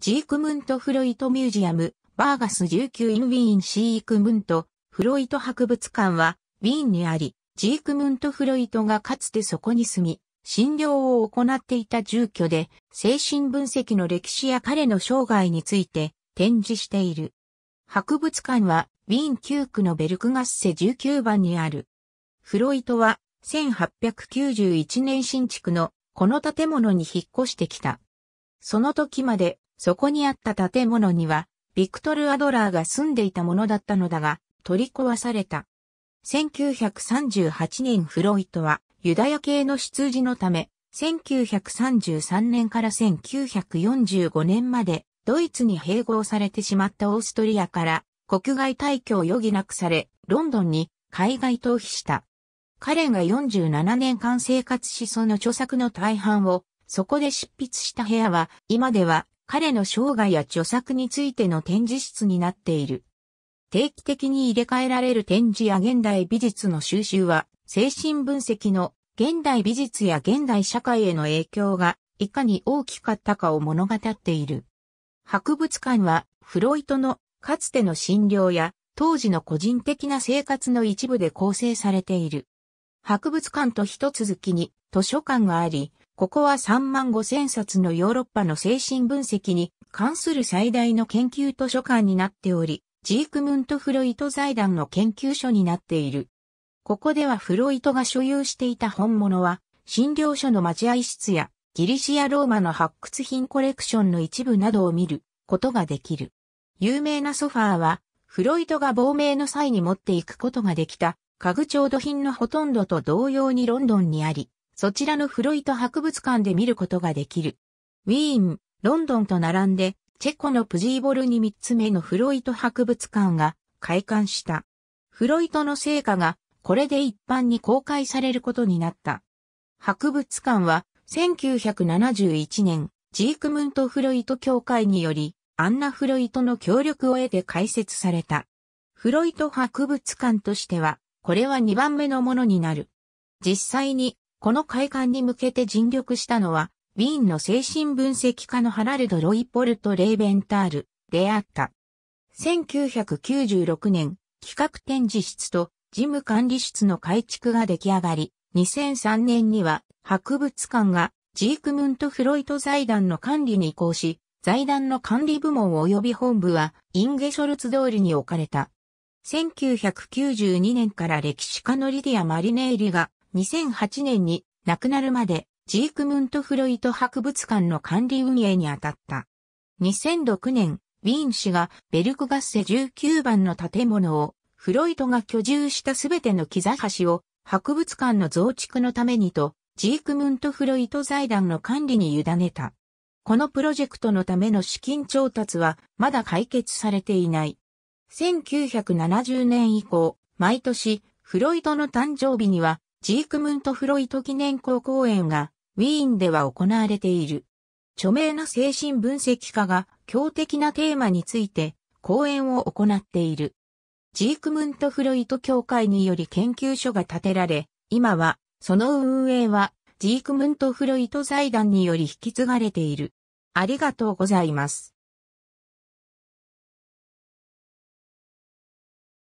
ジークムント・フロイト・ミュージアム、バーガス19インウィーン・シークムント・フロイト博物館は、ウィーンにあり、ジークムント・フロイトがかつてそこに住み、診療を行っていた住居で、精神分析の歴史や彼の生涯について展示している。博物館は、ウィーン9区のベルクガッセ19番にある。フロイトは、1891年新築のこの建物に引っ越してきた。その時までそこにあった建物には、ビクトル・アドラーが住んでいたものだったのだが、取り壊された。1938年フロイトは、ユダヤ系の出自のため、1933年から1945年まで、ドイツに併合されてしまったオーストリアから、国外退去を余儀なくされ、ロンドンに海外逃避した。彼が47年間生活しその著作の大半をそこで執筆した部屋は今では彼の生涯や著作についての展示室になっている。定期的に入れ替えられる展示や現代美術の収集は、精神分析の現代美術や現代社会への影響がいかに大きかったかを物語っている。博物館はフロイトのかつての診療や当時の個人的な生活の一部で構成されている。博物館と一続きに図書館があり、ここは3万5千冊のヨーロッパの精神分析に関する最大の研究図書館になっており、ジークムント・フロイト財団の研究所になっている。ここではフロイトが所有していた本物は、診療所の待合室やギリシア・ローマの発掘品コレクションの一部などを見ることができる。有名なソファーは、フロイトが亡命の際に持っていくことができた、家具調度品のほとんどと同様にロンドンにあり、そちらのフロイト博物館で見ることができる。ウィーン、ロンドンと並んで、チェコのプジーボルに3つ目のフロイト博物館が開館した。フロイトの成果がこれで一般に公開されることになった。博物館は1971年ジークムント・フロイト協会によりアンナ・フロイトの協力を得て開設された。フロイト博物館としてはこれは2番目のものになる。実際にこの会館に向けて尽力したのは、ウィーンの精神分析家のハラルド・ロイポルト・レイベンタールであった。1996年、企画展示室と事務管理室の改築が出来上がり、2003年には博物館がジークムント・フロイト財団の管理に移行し、財団の管理部門及び本部はインゲショルツ通りに置かれた。1992年から歴史家のリディア・マリネーリが2008年に亡くなるまでジークムント・フロイト博物館の管理運営に当たった。2006年、ウィーン氏がベルクガッセ19番の建物をフロイトが居住したすべての木橋を博物館の増築のためにとジークムント・フロイト財団の管理に委ねた。このプロジェクトのための資金調達はまだ解決されていない。1970年以降、毎年フロイトの誕生日にはジークムント・フロイト記念校公演がウィーンでは行われている。著名な精神分析家が強敵なテーマについて講演を行っている。ジークムント・フロイト協会により研究所が建てられ、今はその運営はジークムント・フロイト財団により引き継がれている。ありがとうございます。